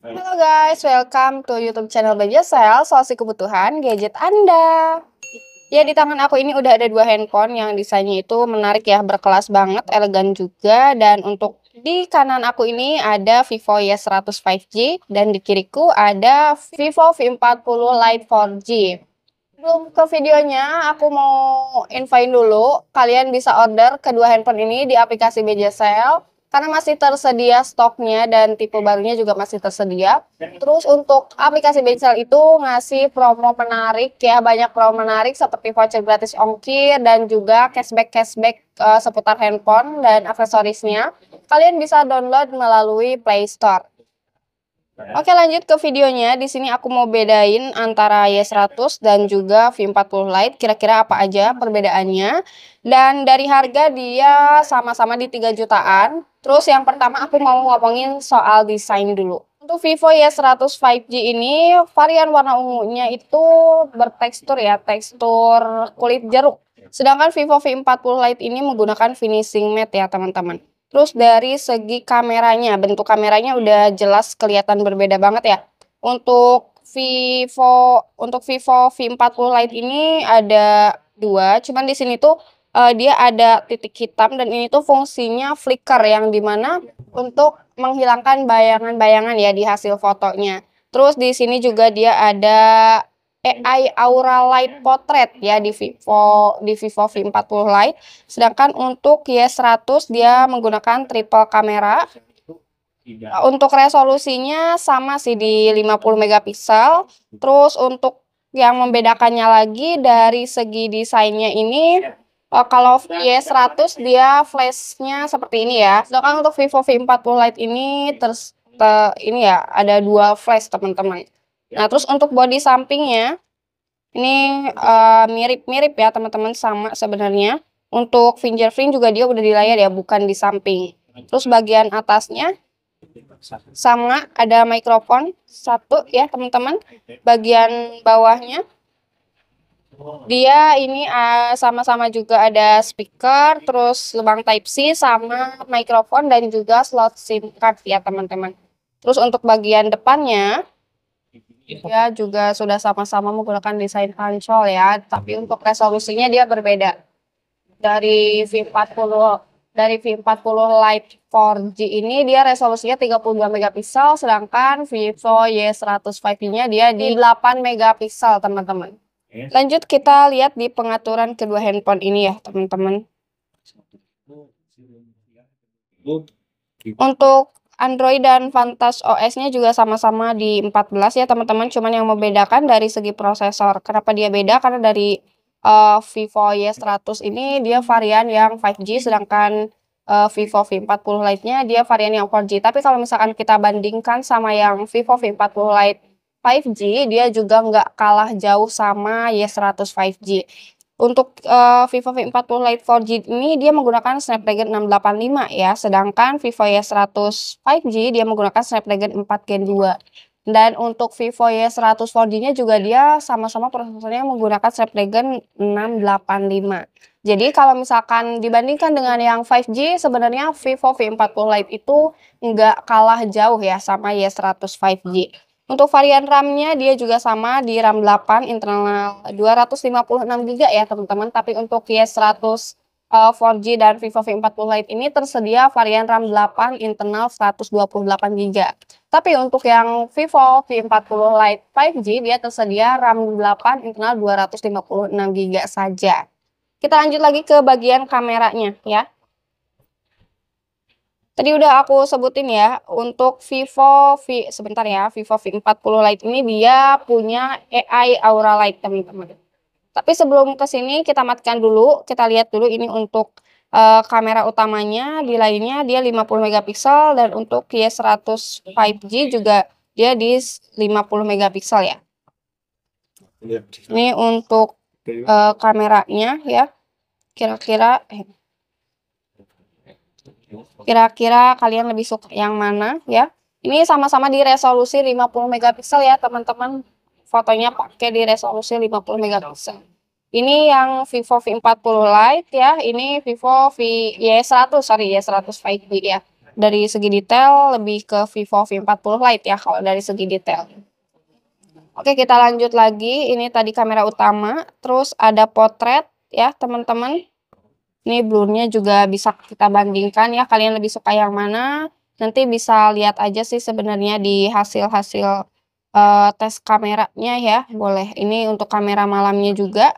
Halo guys, welcome to YouTube channel Baby Sel, solusi kebutuhan gadget Anda. Ya di tangan aku ini udah ada dua handphone yang desainnya itu menarik ya, berkelas banget, elegan juga dan untuk di kanan aku ini ada Vivo Y100 5G dan di kiriku ada Vivo V40 Lite 4G. Sebelum ke videonya, aku mau infoin dulu, kalian bisa order kedua handphone ini di aplikasi Beja Sale karena masih tersedia stoknya dan tipe barunya juga masih tersedia. Terus untuk aplikasi Bezel itu ngasih promo menarik ya, banyak promo menarik seperti voucher gratis ongkir dan juga cashback-cashback uh, seputar handphone dan aksesorisnya. Kalian bisa download melalui Play Store. Ya. Oke lanjut ke videonya. Di sini aku mau bedain antara Y100 dan juga V40 Lite. Kira-kira apa aja perbedaannya. Dan dari harga dia sama-sama di 3 jutaan. Terus yang pertama aku mau ngomongin soal desain dulu. Untuk Vivo Y100 5G ini varian warna ungunya itu bertekstur ya, tekstur kulit jeruk. Sedangkan Vivo V40 Lite ini menggunakan finishing matte ya teman-teman. Terus dari segi kameranya, bentuk kameranya udah jelas kelihatan berbeda banget ya. Untuk Vivo untuk Vivo V40 Lite ini ada dua, cuman di sini tuh uh, dia ada titik hitam dan ini tuh fungsinya flicker yang dimana untuk menghilangkan bayangan-bayangan ya di hasil fotonya. Terus di sini juga dia ada AI Aura Light Portrait ya di Vivo di Vivo V40 Lite. Sedangkan untuk Y100 dia menggunakan triple kamera. Untuk resolusinya sama sih di 50 megapiksel. Terus untuk yang membedakannya lagi dari segi desainnya ini Uh, kalau Y100 dia flashnya seperti ini ya. Sedangkan untuk Vivo V40 Lite ini terus ter, ini ya ada dua flash teman-teman. Nah, terus untuk body sampingnya ini eh, mirip-mirip uh, ya teman-teman sama sebenarnya. Untuk fingerprint juga dia udah di layar ya, bukan di samping. Terus bagian atasnya sama ada mikrofon satu ya teman-teman. Bagian bawahnya dia ini eh, sama-sama uh, juga ada speaker, terus lubang type C sama mikrofon dan juga slot SIM card ya teman-teman. Terus untuk bagian depannya Iya. Dia juga sudah sama-sama menggunakan desain pancol ya, tapi untuk resolusinya dia berbeda. Dari V40 dari V40 Lite 4G ini dia resolusinya 32 megapiksel sedangkan Vivo y 100 5 g nya dia di 8 iya. megapiksel, teman-teman. Lanjut kita lihat di pengaturan kedua handphone ini ya, teman-teman. Untuk Android dan Fantas OS-nya juga sama-sama di 14 ya teman-teman. Cuman yang membedakan dari segi prosesor. Kenapa dia beda? Karena dari uh, Vivo Y100 ini dia varian yang 5G sedangkan uh, Vivo V40 Lite-nya dia varian yang 4G. Tapi kalau misalkan kita bandingkan sama yang Vivo V40 Lite 5G, dia juga nggak kalah jauh sama Y100 5G. Untuk uh, Vivo V40 Lite 4G ini dia menggunakan Snapdragon 685 ya, sedangkan Vivo Y100 5G dia menggunakan Snapdragon 4 Gen 2. Dan untuk Vivo Y100 4G-nya juga dia sama-sama prosesornya menggunakan Snapdragon 685. Jadi kalau misalkan dibandingkan dengan yang 5G, sebenarnya Vivo V40 Lite itu nggak kalah jauh ya sama Y100 5G. Untuk varian RAM-nya dia juga sama di RAM 8 internal 256GB ya teman-teman. Tapi untuk Y100 uh, 4G dan Vivo V40 Lite ini tersedia varian RAM 8 internal 128GB. Tapi untuk yang Vivo V40 Lite 5G dia tersedia RAM 8 internal 256GB saja. Kita lanjut lagi ke bagian kameranya ya. Tadi udah aku sebutin ya untuk Vivo V sebentar ya Vivo V40 Lite ini dia punya AI Aura Light teman-teman. Tapi sebelum ke sini kita matikan dulu, kita lihat dulu ini untuk uh, kamera utamanya di lainnya dia 50 megapiksel dan untuk Y100 5G juga dia di 50 megapiksel ya. Iya. Ini untuk uh, kameranya ya. Kira-kira eh, Kira-kira kalian lebih suka yang mana ya? Ini sama-sama di resolusi 50 megapiksel ya, teman-teman. Fotonya pakai di resolusi 50 megapiksel. Ini yang Vivo V40 Lite ya, ini Vivo V Y100, sorry Y100 5G ya. Dari segi detail lebih ke Vivo V40 Lite ya kalau dari segi detail. Oke, kita lanjut lagi. Ini tadi kamera utama, terus ada potret ya, teman-teman. Ini blurnya juga bisa kita bandingkan ya, kalian lebih suka yang mana. Nanti bisa lihat aja sih sebenarnya di hasil-hasil uh, tes kameranya ya, boleh. Ini untuk kamera malamnya juga.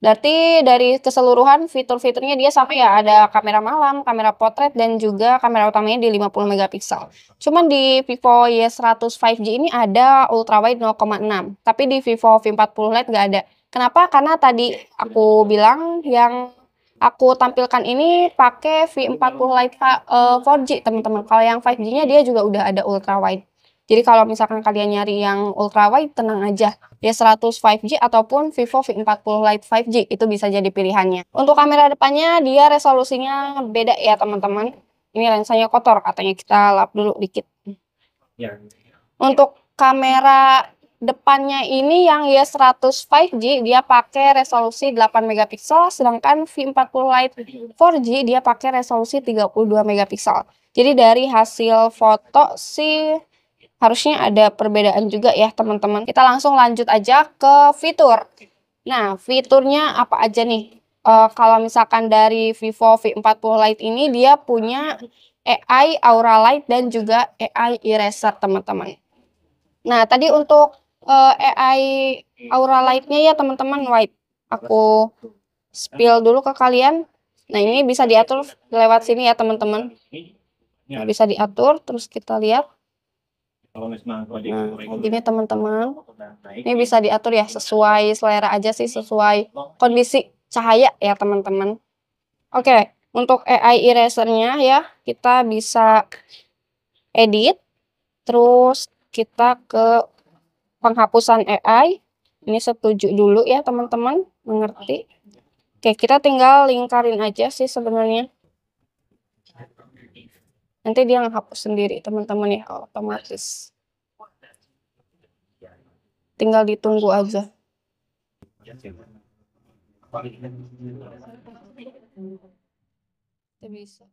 Berarti dari keseluruhan fitur-fiturnya dia sampai ya ada kamera malam, kamera potret, dan juga kamera utamanya di 50 megapiksel. Cuman di Vivo Y100 5G ini ada ultrawide 0,6, tapi di Vivo V40 Lite nggak ada. Kenapa? Karena tadi aku bilang yang aku tampilkan ini pakai V40 Lite uh, eh, 4G teman-teman. Kalau yang 5G-nya dia juga udah ada ultra wide. Jadi kalau misalkan kalian nyari yang ultra wide tenang aja. Ya 100 5G ataupun Vivo V40 Lite 5G itu bisa jadi pilihannya. Untuk kamera depannya dia resolusinya beda ya teman-teman. Ini lensanya kotor katanya kita lap dulu dikit. Ya. Untuk kamera depannya ini yang Y100 5G dia pakai resolusi 8 megapiksel sedangkan V40 Lite 4G dia pakai resolusi 32 megapiksel. Jadi dari hasil foto sih harusnya ada perbedaan juga ya teman-teman. Kita langsung lanjut aja ke fitur. Nah, fiturnya apa aja nih? E, kalau misalkan dari Vivo V40 Lite ini dia punya AI Aura Light dan juga AI Eraser teman-teman. Nah, tadi untuk uh, eh, AI Aura Lightnya ya teman-teman white. Aku spill dulu ke kalian. Nah, ini bisa diatur lewat sini ya teman-teman. bisa diatur terus kita lihat. Nah, ini teman-teman. Ini bisa diatur ya sesuai selera aja sih, sesuai kondisi cahaya ya teman-teman. Oke, untuk AI erasernya ya kita bisa edit terus kita ke penghapusan AI. Ini setuju dulu ya teman-teman, mengerti? Oke, kita tinggal lingkarin aja sih sebenarnya. Nanti dia ngehapus sendiri teman-teman ya, otomatis. Tinggal ditunggu aja. Tidak bisa.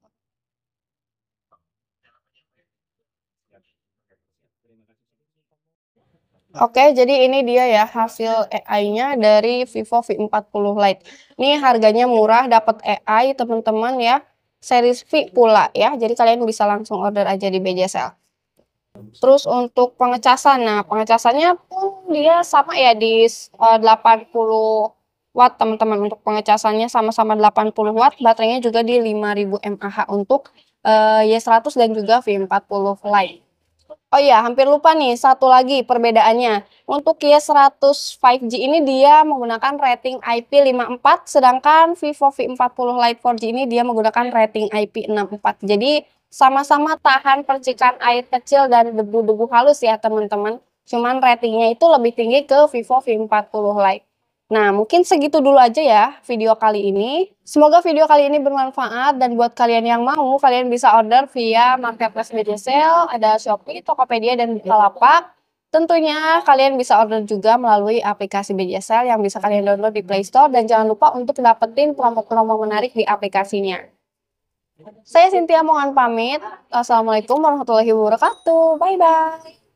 Oke, okay, jadi ini dia ya hasil AI-nya dari Vivo V40 Lite. Ini harganya murah, dapat AI teman-teman ya. Series V pula ya, jadi kalian bisa langsung order aja di BJSL. Terus untuk pengecasan, nah pengecasannya pun dia sama ya di 80 eh, watt teman-teman. Untuk pengecasannya sama-sama 80 watt, baterainya juga di 5000 mAh untuk uh, eh, Y100 dan juga V40 Lite. Oh iya, hampir lupa nih, satu lagi perbedaannya. Untuk Kia 100 5G ini dia menggunakan rating IP54, sedangkan Vivo V40 Lite 4G ini dia menggunakan rating IP64. Jadi sama-sama tahan percikan air kecil dan debu-debu halus ya teman-teman. Cuman ratingnya itu lebih tinggi ke Vivo V40 Lite. Nah, mungkin segitu dulu aja ya video kali ini. Semoga video kali ini bermanfaat dan buat kalian yang mau, kalian bisa order via marketplace media sale, ada Shopee, Tokopedia, dan Bukalapak. Tentunya kalian bisa order juga melalui aplikasi media sale yang bisa kalian download di Play Store dan jangan lupa untuk dapetin promo-promo menarik di aplikasinya. Saya Cynthia Mongan pamit. Assalamualaikum warahmatullahi wabarakatuh. Bye-bye.